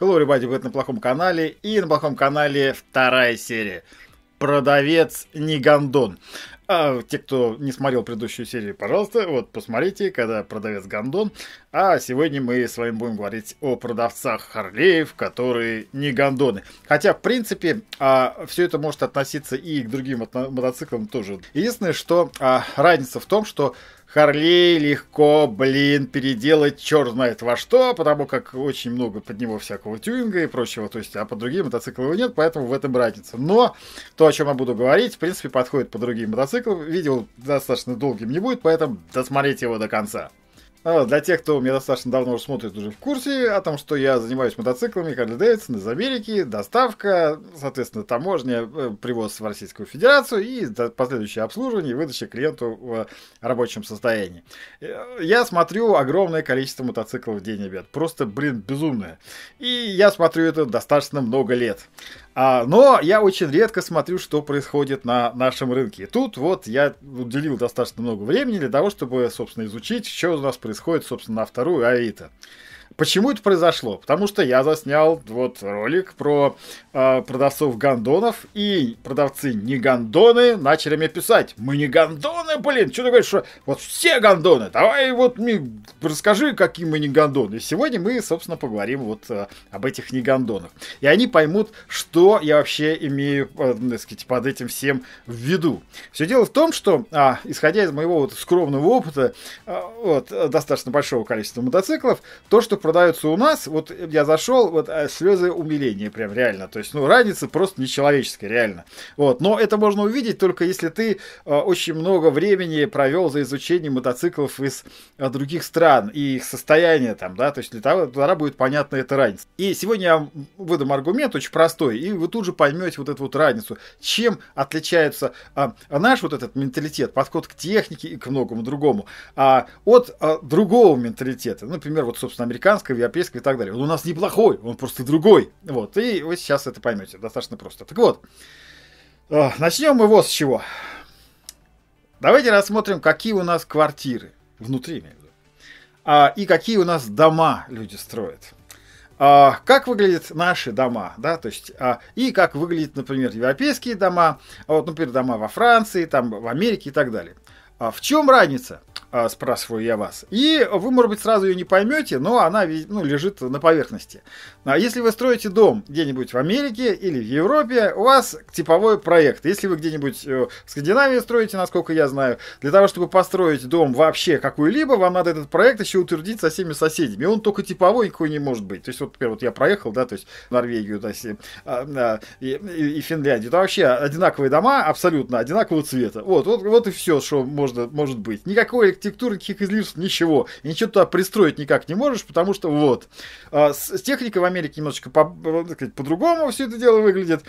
Hello, everybody, будет на плохом канале. И на плохом канале вторая серия. Продавец не гондон. А те, кто не смотрел предыдущую серию, пожалуйста, вот посмотрите, когда продавец гондон. А сегодня мы с вами будем говорить о продавцах Харлеев, которые не гондоны. Хотя, в принципе, а, все это может относиться и к другим мотоциклам тоже. Единственное, что а, разница в том, что Харлей легко, блин, переделать черт знает во что, потому как очень много под него всякого тюнинга и прочего, то есть, а под другие мотоциклы его нет, поэтому в этом разница. Но то, о чем я буду говорить, в принципе, подходит по другим мотоциклам. Видео достаточно долгим не будет, поэтому досмотрите его до конца. А, для тех, кто меня достаточно давно уже смотрит, уже в курсе о том, что я занимаюсь мотоциклами Харли Дэвидсон из Америки, доставка, соответственно, таможня, э, привоз в Российскую Федерацию и последующее обслуживание и выдача клиенту в рабочем состоянии. Э, я смотрю огромное количество мотоциклов в день, ребят. Просто, блин, безумное. И я смотрю это достаточно много лет. А, но я очень редко смотрю, что происходит на нашем рынке. И тут вот я уделил достаточно много времени для того, чтобы, собственно, изучить, что у нас происходит происходит, собственно, на вторую Аита. Почему это произошло? Потому что я заснял вот ролик про э, продавцов гандонов и продавцы не гандоны начали мне писать. Мы не гандоны, блин, что ты говоришь, что вот все гандоны, давай вот мне расскажи, какие мы не гандоны. И сегодня мы, собственно, поговорим вот э, об этих не гандонах И они поймут, что я вообще имею, э, ну, так сказать, под этим всем в виду. Все дело в том, что, а, исходя из моего вот скромного опыта, э, вот, э, достаточно большого количества мотоциклов, то, что продаются у нас, вот я зашел, вот э, слезы умиления прям реально. То есть, ну, разница просто нечеловеческая, реально. Вот, но это можно увидеть только если ты а, очень много времени провел за изучением мотоциклов из а, других стран и их состояние там, да, то есть для того, тогда будет понятна эта разница. И сегодня я вам выдам аргумент очень простой, и вы тут же поймете вот эту вот разницу, чем отличается а, наш вот этот менталитет, подход к технике и к многому другому, а, от а, другого менталитета, например, вот, собственно, американского американского, европейского и так далее. Он у нас неплохой, он просто другой. Вот, и вы сейчас это поймете достаточно просто. Так вот, э, начнем мы вот с чего. Давайте рассмотрим, какие у нас квартиры внутри, а, и какие у нас дома люди строят. А, как выглядят наши дома, да, то есть, а, и как выглядят, например, европейские дома, а вот, например, дома во Франции, там, в Америке и так далее. А в чем разница? А, спрашиваю я вас. И вы, может быть, сразу ее не поймете, но она ну, лежит на поверхности. А если вы строите дом где-нибудь в Америке или в Европе, у вас типовой проект. Если вы где-нибудь э, в Скандинавии строите, насколько я знаю, для того, чтобы построить дом вообще какой-либо, вам надо этот проект еще утвердить со всеми соседями. И он только типовой никакой не может быть. То есть, вот, например, вот я проехал, да, то есть Норвегию то есть, а, а, и, и, и Финляндию. Там вообще одинаковые дома, абсолютно одинакового цвета. Вот, вот, вот и все, что можно, может быть. Никакой архитектуры текстур, никаких излишеств, ничего. И ничего туда пристроить никак не можешь, потому что вот. А, с техникой в Америке немножечко по, э, сказать, по-другому все это дело выглядит.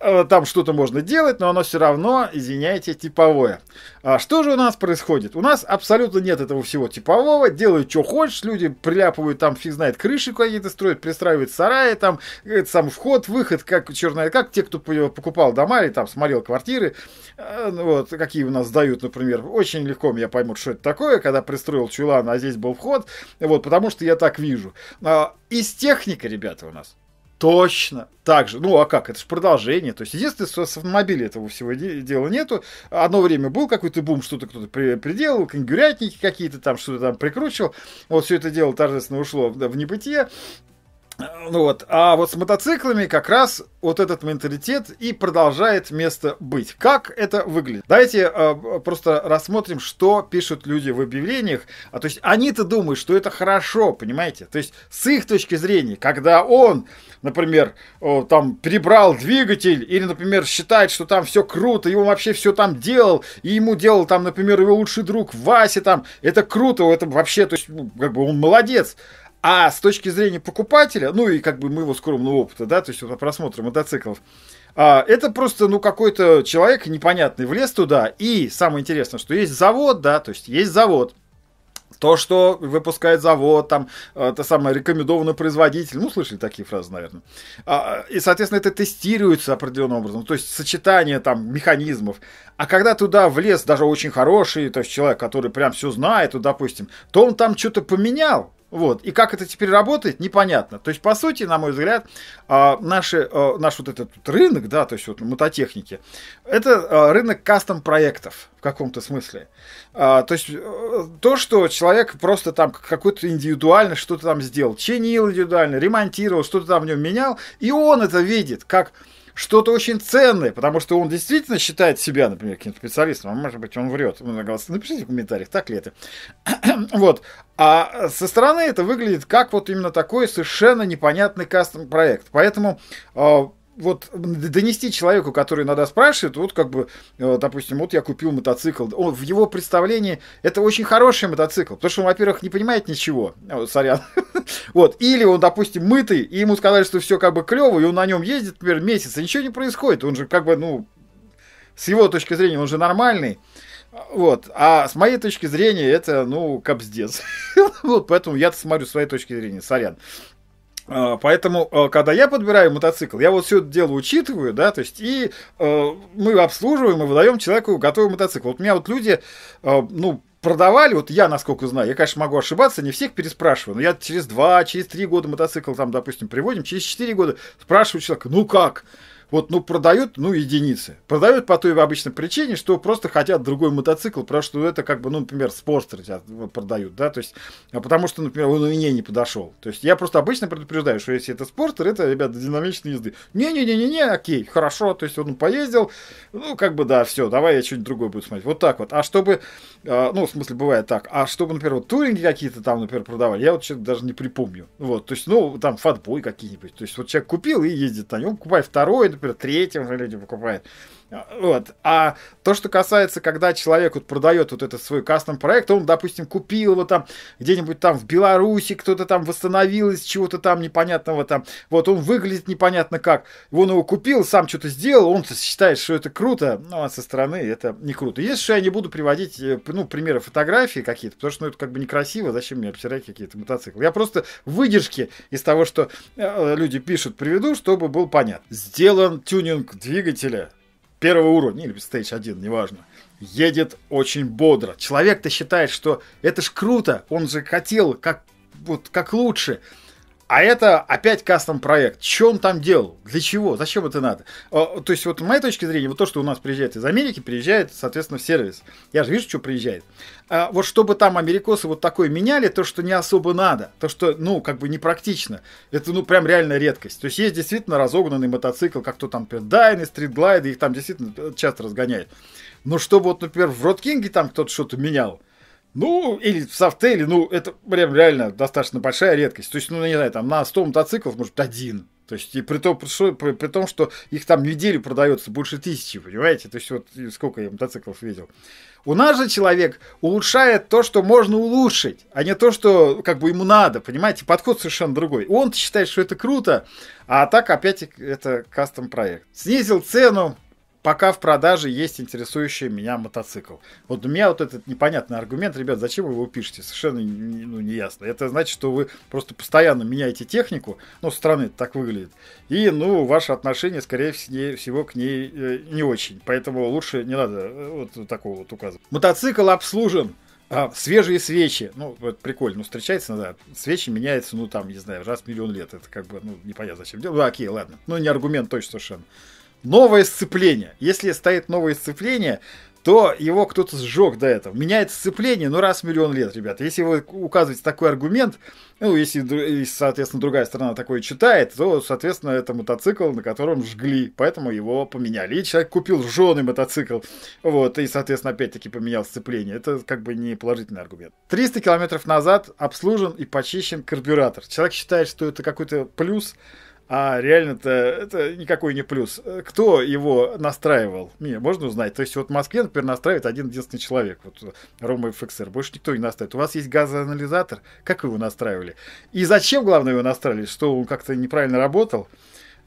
А, там что-то можно делать, но оно все равно, извиняйте, типовое. А что же у нас происходит? У нас абсолютно нет этого всего типового. Делают, что хочешь, люди приляпывают там, фиг знает, крыши какие-то строят, пристраивают сараи, там, сам вход, выход, как, черная как, те, кто покупал дома или там смотрел квартиры, э, вот, какие у нас сдают, например, очень легко я поймут что это это такое, когда пристроил чулан, а здесь был вход, вот, потому что я так вижу. А, из техника, ребята, у нас Точно так же. Ну, а как? Это же продолжение. То есть, единственное, что с автомобиля этого всего дела нету. Одно время был какой-то бум, что-то кто-то при- приделал, конгюрятники какие-то там, что-то там прикручивал. Вот все это дело торжественно ушло в, в небытие. Ну Вот. А вот с мотоциклами как раз вот этот менталитет и продолжает место быть. Как это выглядит? Давайте э, просто рассмотрим, что пишут люди в объявлениях. А то есть они-то думают, что это хорошо, понимаете? То есть с их точки зрения, когда он, например, о, э, там перебрал двигатель или, например, считает, что там все круто, и он вообще все там делал, и ему делал там, например, его лучший друг Вася там, это круто, это вообще, то есть, ну, как бы он молодец. А с точки зрения покупателя, ну и как бы моего скромного опыта, да, то есть вот просмотра мотоциклов, а, это просто, ну, какой-то человек непонятный влез туда. И самое интересное, что есть завод, да, то есть есть завод. То, что выпускает завод, там, это а, самое, рекомендованный производитель. Ну, слышали такие фразы, наверное. А, и, соответственно, это тестируется определенным образом. То есть, сочетание там механизмов. А когда туда влез даже очень хороший, то есть, человек, который прям все знает, вот, допустим, то он там что-то поменял вот. И как это теперь работает, непонятно. То есть, по сути, на мой взгляд, а, наши, а, наш вот этот рынок, да, то есть вот мототехники, это а, рынок кастом проектов в каком-то смысле. То есть э, то, что человек просто там какой-то индивидуально что-то там сделал, чинил индивидуально, ремонтировал, что-то там в нем менял, и он это видит, как что-то очень ценное, потому что он действительно считает себя, например, каким-то специалистом, а может быть он врет. Напишите в комментариях, так ли это. вот. А со стороны это выглядит как вот именно такой совершенно непонятный кастом-проект. Поэтому а, вот донести человеку, который иногда спрашивает, вот как бы, э, допустим, вот я купил мотоцикл. Он, в его представлении это очень хороший мотоцикл, потому что он, во-первых, не понимает ничего, э, вот, сорян. вот, или он, допустим, мытый, и ему сказали, что все как бы клево, и он на нем ездит, например, месяц, и ничего не происходит. Он же как бы, ну, с его точки зрения, он же нормальный. Вот. А с моей точки зрения, это, ну, капздец. вот, поэтому я-то смотрю с своей точки зрения, сорян. А, поэтому, а, когда я подбираю мотоцикл, я вот все это дело учитываю, да, то есть и э, мы обслуживаем и выдаем человеку готовый мотоцикл. Вот у меня вот люди, э, ну, продавали, вот я, насколько знаю, я, конечно, могу ошибаться, не всех переспрашиваю, но я через два, через три года мотоцикл там, допустим, приводим, через четыре года спрашиваю человека, ну как? вот, ну, продают, ну, единицы. Продают по той обычной причине, что просто хотят другой мотоцикл, потому что это, как бы, ну, например, спорстер ну, продают, да, то есть, а потому что, например, он мне не подошел. То есть, я просто обычно предупреждаю, что если это спортер, это, ребята, динамичные езды. Не-не-не-не-не, окей, хорошо, то есть, он поездил, ну, как бы, да, все, давай я что-нибудь другое буду смотреть. Вот так вот. А чтобы, а, ну, в смысле, бывает так, а чтобы, например, вот туринги какие-то там, например, продавали, я вот что-то даже не припомню. Вот, то есть, ну, там, фатбой какие-нибудь. То есть, вот человек купил и ездит на нем, покупай второй, супер, третьим же люди покупают. Вот. А то, что касается, когда человек вот продает вот этот свой кастом проект, он, допустим, купил его там где-нибудь там в Беларуси, кто-то там восстановил из чего-то там непонятного там. Вот он выглядит непонятно как. Он его купил, сам что-то сделал, он считает, что это круто, но ну, а со стороны это не круто. Если что, я не буду приводить, э, ну, примеры фотографии какие-то, потому что ну, это как бы некрасиво, зачем мне обсирать какие-то мотоциклы. Я просто выдержки из того, что э, люди пишут, приведу, чтобы был понятно. Сделан тюнинг двигателя первого уровня, или стейдж 1, неважно, едет очень бодро. Человек-то считает, что это ж круто, он же хотел как, вот, как лучше. А это опять кастом проект. Что он там делал? Для чего? Зачем это надо? То есть, вот с моей точки зрения, вот то, что у нас приезжает из Америки, приезжает, соответственно, в сервис. Я же вижу, что приезжает. А вот чтобы там америкосы вот такое меняли, то, что не особо надо, то, что, ну, как бы непрактично, это, ну, прям реально редкость. То есть, есть действительно разогнанный мотоцикл, как то там, Дайны, Стритглайды, их там действительно часто разгоняют. Но чтобы вот, например, в Роткинге там кто-то что-то менял, ну, или в софтеле, ну, это прям реально достаточно большая редкость. То есть, ну, не знаю, там на 100 мотоциклов, может, один. То есть, и при том, при, при том, что их там неделю продается больше тысячи, понимаете? То есть, вот сколько я мотоциклов видел. У нас же человек улучшает то, что можно улучшить, а не то, что как бы ему надо, понимаете? Подход совершенно другой. Он считает, что это круто, а так опять это кастом проект. Снизил цену, пока в продаже есть интересующий меня мотоцикл. Вот у меня вот этот непонятный аргумент, ребят, зачем вы его пишете, совершенно не, ну, не ясно. Это значит, что вы просто постоянно меняете технику, ну, со стороны это так выглядит, и, ну, ваше отношение, скорее всего, к ней э, не очень. Поэтому лучше не надо э, вот такого вот указывать. Мотоцикл обслужен. А, свежие свечи. Ну, вот прикольно, ну, встречается, да. Свечи меняются, ну, там, не знаю, раз в миллион лет. Это как бы, ну, непонятно зачем делать. Ну, окей, ладно. Ну, не аргумент точно совершенно новое сцепление. Если стоит новое сцепление, то его кто-то сжег до этого. Меняет сцепление, ну, раз в миллион лет, ребята. Если вы указываете такой аргумент, ну, если, соответственно, другая сторона такое читает, то, соответственно, это мотоцикл, на котором жгли, поэтому его поменяли. И человек купил жженый мотоцикл, вот, и, соответственно, опять-таки поменял сцепление. Это как бы не положительный аргумент. 300 километров назад обслужен и почищен карбюратор. Человек считает, что это какой-то плюс, а реально-то это никакой не плюс. Кто его настраивал? Не, можно узнать. То есть вот в Москве, например, настраивает один единственный человек. Вот э, Рома ФХР. Больше никто не настраивает. У вас есть газоанализатор. Как его настраивали? И зачем, главное, его настраивали? Что он как-то неправильно работал?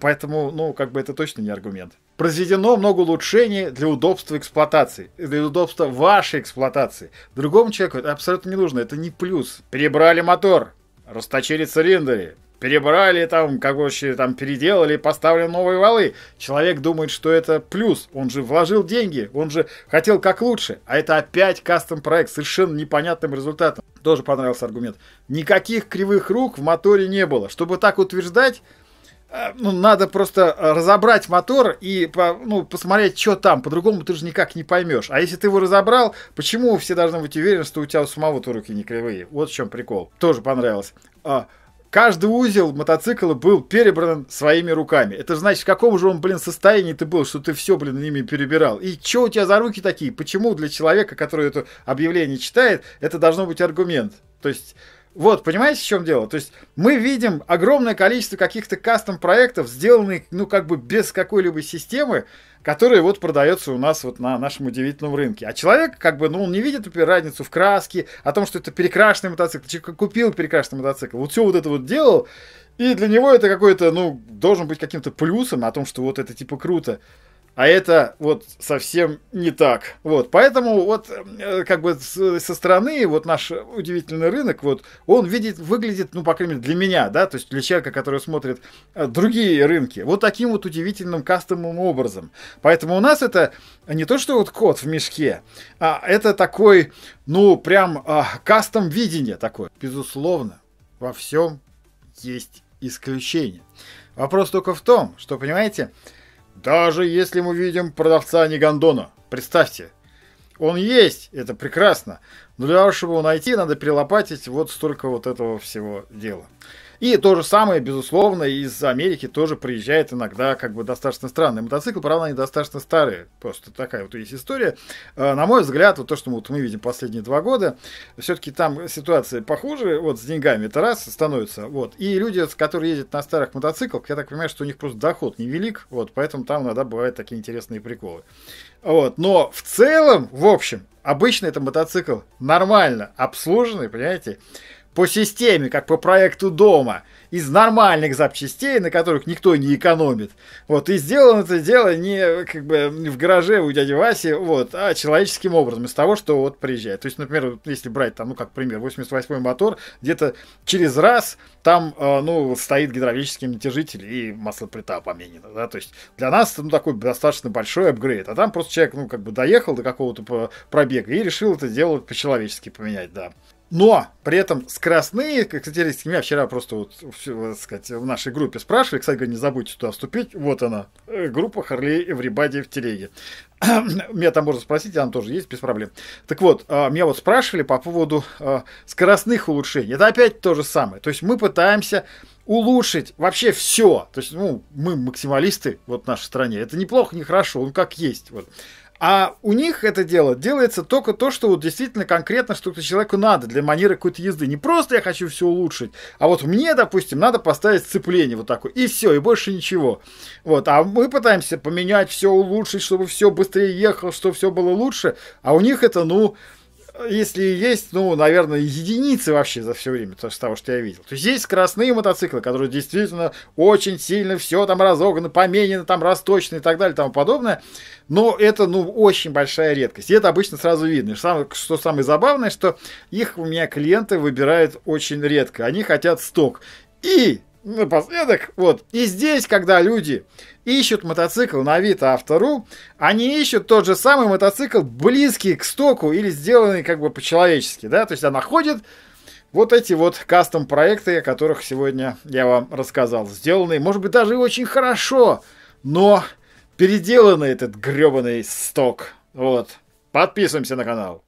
Поэтому, ну, как бы это точно не аргумент. Произведено много улучшений для удобства эксплуатации, для удобства вашей эксплуатации. Другому человеку это абсолютно не нужно, это не плюс. Перебрали мотор, расточили цилиндры, перебрали там, как вообще там переделали, поставили новые валы. Человек думает, что это плюс. Он же вложил деньги, он же хотел как лучше. А это опять кастом проект с совершенно непонятным результатом. Тоже понравился аргумент. Никаких кривых рук в моторе не было. Чтобы так утверждать, э, ну, надо просто э, разобрать мотор и ну, посмотреть, что там. По-другому ты же никак не поймешь. А если ты его разобрал, почему все должны быть уверены, что у тебя у самого-то руки не кривые? Вот в чем прикол. Тоже понравилось. А, Каждый узел мотоцикла был перебран своими руками. Это значит, в каком же он, блин, состоянии ты был, что ты все, блин, ими перебирал. И что у тебя за руки такие? Почему для человека, который это объявление читает, это должно быть аргумент? То есть вот, понимаете, в чем дело? То есть мы видим огромное количество каких-то кастом-проектов, сделанных, ну, как бы без какой-либо системы, которые вот продается у нас вот на нашем удивительном рынке. А человек, как бы, ну, он не видит, например, разницу в краске, о том, что это перекрашенный мотоцикл, человек купил перекрашенный мотоцикл, вот все вот это вот делал, и для него это какой-то, ну, должен быть каким-то плюсом о том, что вот это типа круто. А это вот совсем не так. Вот, поэтому вот э, как бы со стороны вот наш удивительный рынок, вот он видит, выглядит, ну, по крайней мере, для меня, да, то есть для человека, который смотрит э, другие рынки, вот таким вот удивительным кастомным образом. Поэтому у нас это не то, что вот кот в мешке, а это такой, ну, прям а, кастом видение такое. Безусловно, во всем есть исключение. Вопрос только в том, что, понимаете, даже если мы видим продавца Негандона. Представьте, он есть, это прекрасно. Но для того, чтобы его найти, надо перелопатить вот столько вот этого всего дела. И то же самое, безусловно, из Америки тоже приезжает иногда как бы достаточно странный мотоцикл, правда, они достаточно старые. Просто такая вот есть история. Э, на мой взгляд, вот то, что мы, вот мы видим последние два года, все-таки там ситуация похуже, вот с деньгами это раз становится, вот. И люди, которые ездят на старых мотоциклах, я так понимаю, что у них просто доход невелик, вот, поэтому там иногда бывают такие интересные приколы. Вот, но в целом, в общем, обычно это мотоцикл нормально обслуженный, понимаете, по системе, как по проекту дома, из нормальных запчастей, на которых никто не экономит. Вот, и сделано это дело не как бы в гараже у дяди Васи, вот, а человеческим образом, из того, что вот приезжает. То есть, например, если брать там, ну, как пример, 88-й мотор, где-то через раз там, э, ну, стоит гидравлический натяжитель и маслоплита поменена, да, то есть для нас ну, такой достаточно большой апгрейд, а там просто человек, ну, как бы доехал до какого-то пробега и решил это дело по-человечески поменять, да. Но при этом скоростные, кстати, меня вчера просто вот, так сказать, в нашей группе спрашивали, кстати, не забудьте туда вступить, вот она, э, группа Харлей Эврибади в телеге. меня там можно спросить, она тоже есть, без проблем. Так вот, а, меня вот спрашивали по поводу а, скоростных улучшений. Это опять то же самое. То есть мы пытаемся улучшить вообще все. То есть, ну, мы максималисты вот в нашей стране. Это неплохо, не хорошо, он как есть. Вот. А у них это дело делается только то, что вот действительно конкретно что-то человеку надо для манеры какой-то езды. Не просто я хочу все улучшить, а вот мне, допустим, надо поставить сцепление вот такое. И все, и больше ничего. Вот. А мы пытаемся поменять все, улучшить, чтобы все быстрее ехало, чтобы все было лучше. А у них это, ну, если есть, ну, наверное, единицы вообще за все время, то, с того, что я видел. То есть есть скоростные мотоциклы, которые действительно очень сильно все там разогнаны поменено, там расточено и так далее, и тому подобное. Но это, ну, очень большая редкость. И это обычно сразу видно. что самое забавное, что их у меня клиенты выбирают очень редко. Они хотят сток. И напоследок, вот, и здесь, когда люди ищут мотоцикл на Авито Автору, они ищут тот же самый мотоцикл, близкий к стоку или сделанный как бы по-человечески, да, то есть она ходит, вот эти вот кастом проекты, о которых сегодня я вам рассказал, сделанные, может быть, даже и очень хорошо, но переделанный этот гребаный сток, вот. Подписываемся на канал.